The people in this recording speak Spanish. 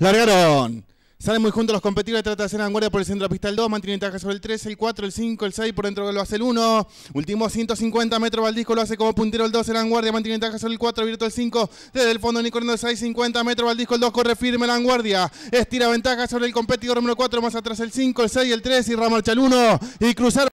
Largaron. Salen muy juntos los competidores, trata de hacer vanguardia por el centro de la pista el 2, mantiene ventaja sobre el 3, el 4, el 5, el 6, por dentro lo hace el 1, último 150 metros, Valdisco lo hace como puntero el 2, la vanguardia, mantiene ventaja sobre el 4, abierto el 5, desde el fondo Nicolino, el 6, 50 metros, Valdisco el 2, corre firme la vanguardia, estira ventaja sobre el competidor número 4, más atrás el 5, el 6, el 3 y Ramarcha el 1, y cruzar.